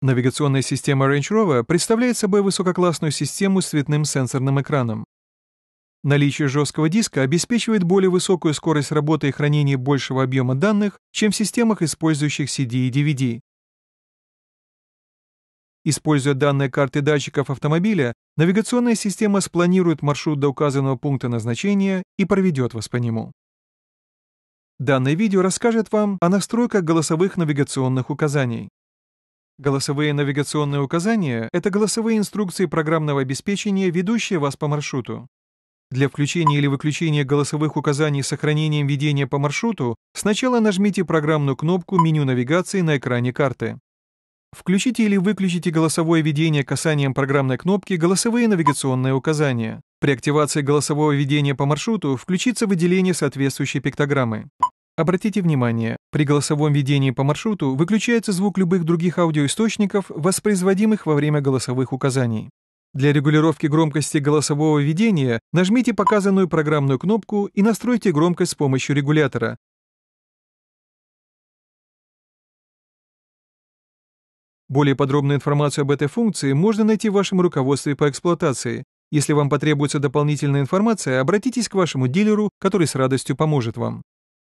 Навигационная система Range Rover представляет собой высококлассную систему с цветным сенсорным экраном. Наличие жесткого диска обеспечивает более высокую скорость работы и хранения большего объема данных, чем в системах, использующих CD и DVD. Используя данные карты датчиков автомобиля, навигационная система спланирует маршрут до указанного пункта назначения и проведет вас по нему. Данное видео расскажет вам о настройках голосовых навигационных указаний. Голосовые навигационные указания — это голосовые инструкции программного обеспечения, ведущие вас по маршруту. Для включения или выключения голосовых указаний с сохранением ведения по маршруту сначала нажмите программную кнопку меню навигации на экране карты. Включите или выключите голосовое ведение касанием программной кнопки «Голосовые навигационные указания». При активации голосового ведения по маршруту включится выделение соответствующей пиктограммы. Обратите внимание, при голосовом ведении по маршруту выключается звук любых других аудиоисточников, воспроизводимых во время голосовых указаний. Для регулировки громкости голосового ведения нажмите показанную программную кнопку и настройте громкость с помощью регулятора. Более подробную информацию об этой функции можно найти в вашем руководстве по эксплуатации. Если вам потребуется дополнительная информация, обратитесь к вашему дилеру, который с радостью поможет вам.